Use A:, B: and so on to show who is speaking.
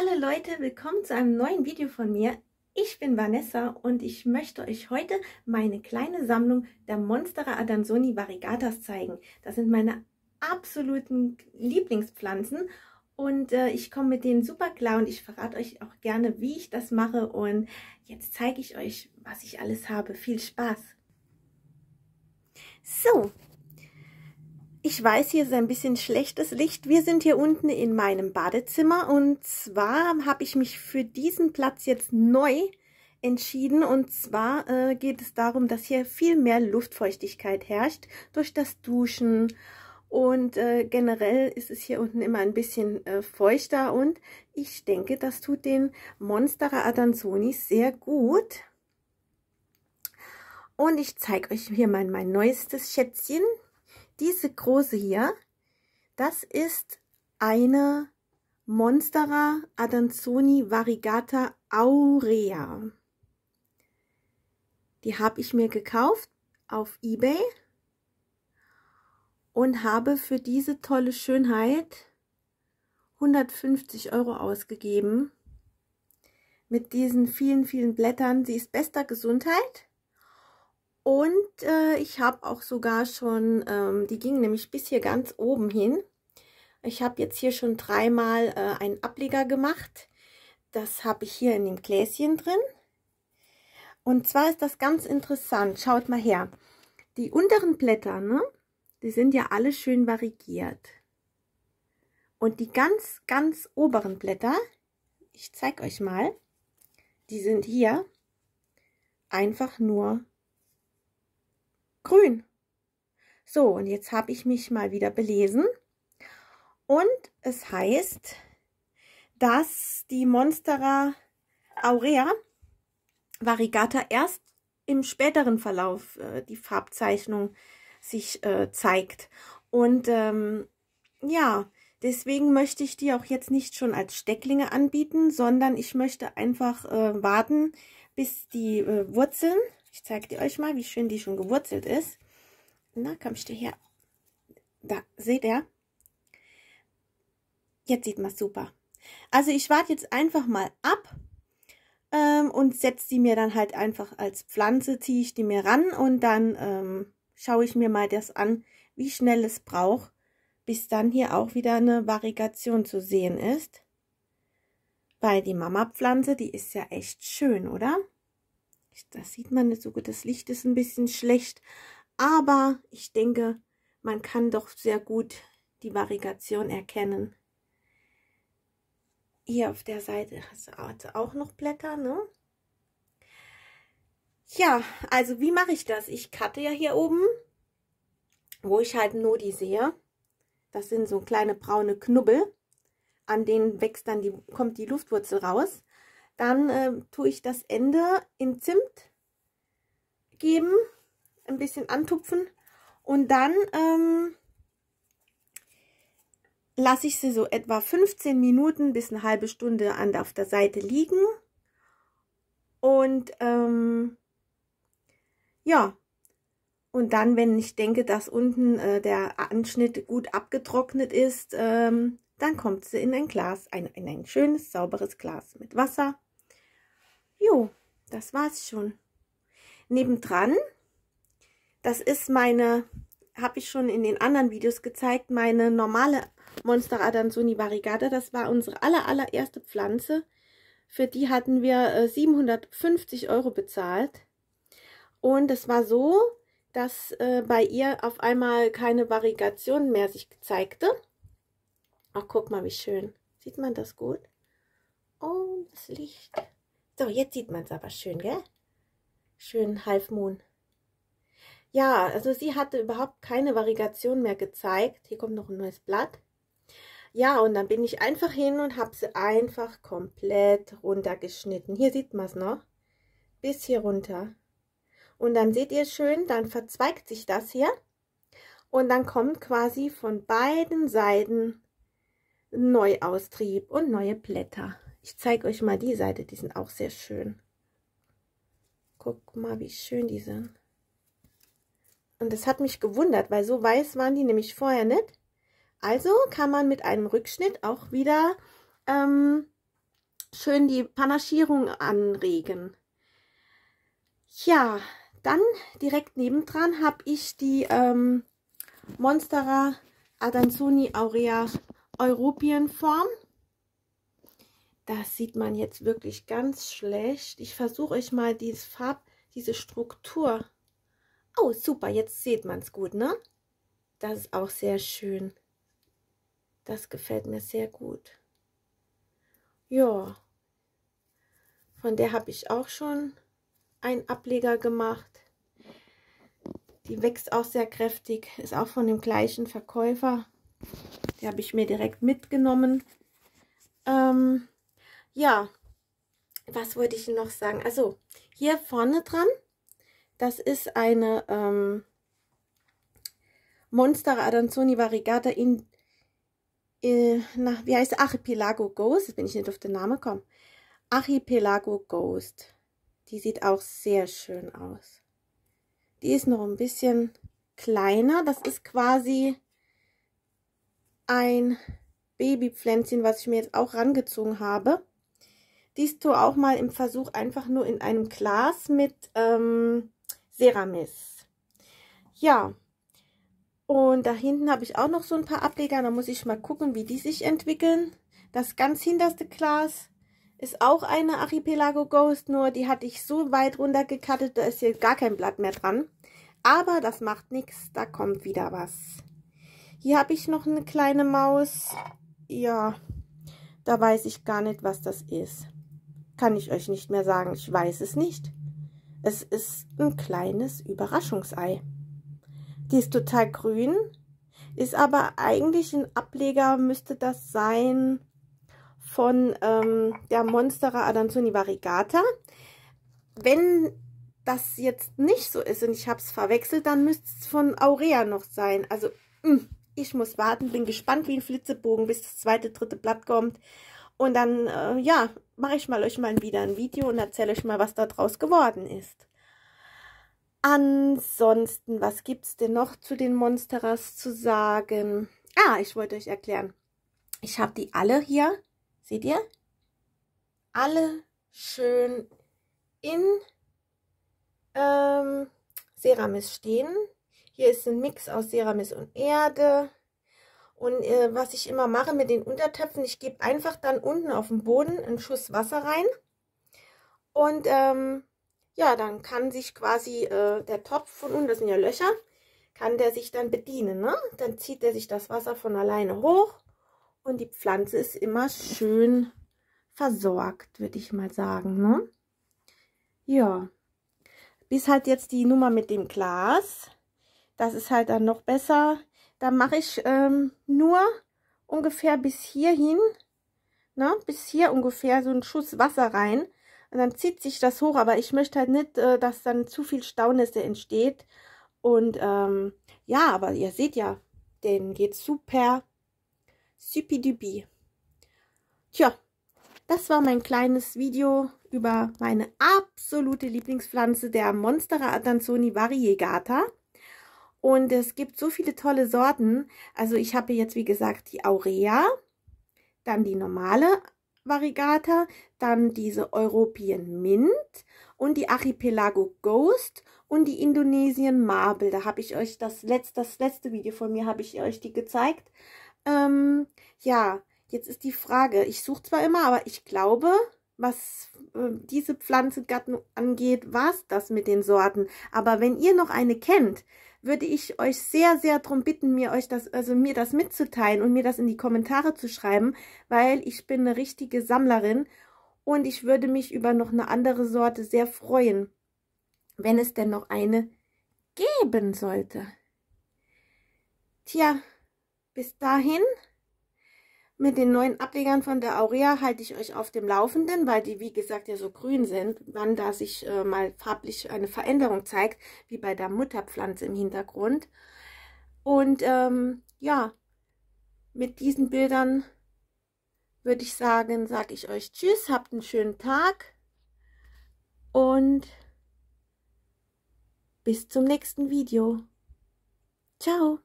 A: Hallo Leute, willkommen zu einem neuen Video von mir. Ich bin Vanessa und ich möchte euch heute meine kleine Sammlung der Monstera Adansoni variegatas zeigen. Das sind meine absoluten Lieblingspflanzen und äh, ich komme mit denen super klar und ich verrate euch auch gerne, wie ich das mache und jetzt zeige ich euch, was ich alles habe. Viel Spaß! So, ich weiß, hier ist ein bisschen schlechtes Licht. Wir sind hier unten in meinem Badezimmer und zwar habe ich mich für diesen Platz jetzt neu entschieden und zwar äh, geht es darum, dass hier viel mehr Luftfeuchtigkeit herrscht durch das Duschen und äh, generell ist es hier unten immer ein bisschen äh, feuchter und ich denke, das tut den Monstera Adanzoni sehr gut. Und ich zeige euch hier mal mein neuestes Schätzchen. Diese große hier, das ist eine Monstera Adanzoni Varigata Aurea. Die habe ich mir gekauft auf Ebay und habe für diese tolle Schönheit 150 Euro ausgegeben. Mit diesen vielen, vielen Blättern. Sie ist bester Gesundheit. Und äh, ich habe auch sogar schon, ähm, die ging nämlich bis hier ganz oben hin. Ich habe jetzt hier schon dreimal äh, einen Ableger gemacht. Das habe ich hier in dem Gläschen drin. Und zwar ist das ganz interessant. Schaut mal her. Die unteren Blätter, ne? Die sind ja alle schön variegiert. Und die ganz, ganz oberen Blätter, ich zeige euch mal, die sind hier einfach nur grün. So, und jetzt habe ich mich mal wieder belesen. Und es heißt, dass die Monstera aurea variegata erst im späteren Verlauf äh, die Farbzeichnung sich äh, zeigt. Und ähm, ja, deswegen möchte ich die auch jetzt nicht schon als Stecklinge anbieten, sondern ich möchte einfach äh, warten, bis die äh, Wurzeln ich zeige dir euch mal, wie schön die schon gewurzelt ist. Na, komm, ich du her. Da, seht ihr? Jetzt sieht man super. Also ich warte jetzt einfach mal ab ähm, und setze die mir dann halt einfach als Pflanze, ziehe ich die mir ran und dann ähm, schaue ich mir mal das an, wie schnell es braucht, bis dann hier auch wieder eine Variegation zu sehen ist. Weil die Mama-Pflanze, die ist ja echt schön, oder? das sieht man nicht so gut, das Licht ist ein bisschen schlecht, aber ich denke, man kann doch sehr gut die Variegation erkennen. Hier auf der Seite hat du also auch noch Blätter, ne? Ja, also wie mache ich das? Ich cutte ja hier oben, wo ich halt nur die sehe. Das sind so kleine braune Knubbel. An denen wächst dann die, kommt die Luftwurzel raus. Dann äh, tue ich das Ende in Zimt geben, ein bisschen antupfen und dann ähm, lasse ich sie so etwa 15 Minuten bis eine halbe Stunde an, auf der Seite liegen. Und ähm, ja, und dann, wenn ich denke, dass unten äh, der Anschnitt gut abgetrocknet ist, ähm, dann kommt sie in ein Glas, ein, in ein schönes, sauberes Glas mit Wasser Jo, das war's schon. Nebendran, das ist meine, habe ich schon in den anderen Videos gezeigt, meine normale Monster Adansoni Variegata. Das war unsere aller, allererste Pflanze. Für die hatten wir 750 äh, Euro bezahlt. Und es war so, dass äh, bei ihr auf einmal keine Variegation mehr sich zeigte. Ach, guck mal, wie schön. Sieht man das gut? Oh, das Licht. So, jetzt sieht man es aber schön, gell? Schön Halfmoon. Ja, also sie hatte überhaupt keine Variegation mehr gezeigt. Hier kommt noch ein neues Blatt. Ja, und dann bin ich einfach hin und habe sie einfach komplett runtergeschnitten. Hier sieht man es noch. Bis hier runter. Und dann seht ihr schön, dann verzweigt sich das hier. Und dann kommt quasi von beiden Seiten Neuaustrieb und neue Blätter. Ich zeige euch mal die Seite, die sind auch sehr schön. Guck mal, wie schön die sind. Und das hat mich gewundert, weil so weiß waren die nämlich vorher nicht. Also kann man mit einem Rückschnitt auch wieder ähm, schön die Panaschierung anregen. Ja, dann direkt nebendran habe ich die ähm, Monstera Adanzoni Aurea Europien Form. Das sieht man jetzt wirklich ganz schlecht. Ich versuche euch mal dieses Farb, diese Struktur. Oh, super, jetzt sieht man es gut, ne? Das ist auch sehr schön. Das gefällt mir sehr gut. Ja, von der habe ich auch schon einen Ableger gemacht. Die wächst auch sehr kräftig, ist auch von dem gleichen Verkäufer. Die habe ich mir direkt mitgenommen. Ähm, ja, was wollte ich noch sagen? Also, hier vorne dran, das ist eine ähm, Monster Adanzoni Varigata in, äh, na, wie heißt Archipelago Ghost? Jetzt bin ich nicht auf den Namen gekommen. Archipelago Ghost. Die sieht auch sehr schön aus. Die ist noch ein bisschen kleiner. Das ist quasi ein Babypflänzchen, was ich mir jetzt auch rangezogen habe dies tue auch mal im Versuch einfach nur in einem Glas mit ähm, Ceramis. Ja, und da hinten habe ich auch noch so ein paar Ableger. Da muss ich mal gucken, wie die sich entwickeln. Das ganz hinterste Glas ist auch eine Archipelago Ghost, nur die hatte ich so weit runtergekattet, da ist hier gar kein Blatt mehr dran. Aber das macht nichts, da kommt wieder was. Hier habe ich noch eine kleine Maus. Ja, da weiß ich gar nicht, was das ist kann ich euch nicht mehr sagen. Ich weiß es nicht. Es ist ein kleines Überraschungsei. Die ist total grün, ist aber eigentlich ein Ableger, müsste das sein von ähm, der Monstera Adanzoni Varigata. Wenn das jetzt nicht so ist und ich habe es verwechselt, dann müsste es von Aurea noch sein. Also mm, ich muss warten, bin gespannt wie ein Flitzebogen, bis das zweite, dritte Blatt kommt. Und dann, äh, ja, mache ich mal euch mal wieder ein Video und erzähle euch mal, was da draus geworden ist. Ansonsten, was gibt's denn noch zu den Monsteras zu sagen? Ah, ich wollte euch erklären. Ich habe die alle hier, seht ihr? Alle schön in ähm, Ceramis stehen. Hier ist ein Mix aus Ceramis und Erde. Und äh, was ich immer mache mit den Untertöpfen, ich gebe einfach dann unten auf dem Boden einen Schuss Wasser rein. Und ähm, ja, dann kann sich quasi äh, der Topf von unten, das sind ja Löcher, kann der sich dann bedienen. Ne? Dann zieht er sich das Wasser von alleine hoch und die Pflanze ist immer schön versorgt, würde ich mal sagen. Ne? Ja, bis halt jetzt die Nummer mit dem Glas. Das ist halt dann noch besser. Da mache ich ähm, nur ungefähr bis hierhin, ne, bis hier ungefähr so einen Schuss Wasser rein. Und dann zieht sich das hoch, aber ich möchte halt nicht, äh, dass dann zu viel Staunässe entsteht. Und ähm, ja, aber ihr seht ja, den geht super. Süpidübi. Tja, das war mein kleines Video über meine absolute Lieblingspflanze der Monstera adansoni Variegata. Und es gibt so viele tolle Sorten. Also ich habe jetzt, wie gesagt, die Aurea, dann die normale Variegata, dann diese European Mint und die Archipelago Ghost und die Indonesien Marble. Da habe ich euch das letzte, das letzte Video von mir, habe ich euch die gezeigt. Ähm, ja, jetzt ist die Frage, ich suche zwar immer, aber ich glaube, was äh, diese Pflanzengattung angeht, war es das mit den Sorten. Aber wenn ihr noch eine kennt, würde ich euch sehr, sehr darum bitten, mir euch das, also mir das mitzuteilen und mir das in die Kommentare zu schreiben, weil ich bin eine richtige Sammlerin und ich würde mich über noch eine andere Sorte sehr freuen, wenn es denn noch eine geben sollte. Tja, bis dahin mit den neuen Ablegern von der Aurea halte ich euch auf dem Laufenden, weil die, wie gesagt, ja so grün sind, wann da sich äh, mal farblich eine Veränderung zeigt, wie bei der Mutterpflanze im Hintergrund. Und ähm, ja, mit diesen Bildern würde ich sagen, sage ich euch Tschüss, habt einen schönen Tag und bis zum nächsten Video. Ciao!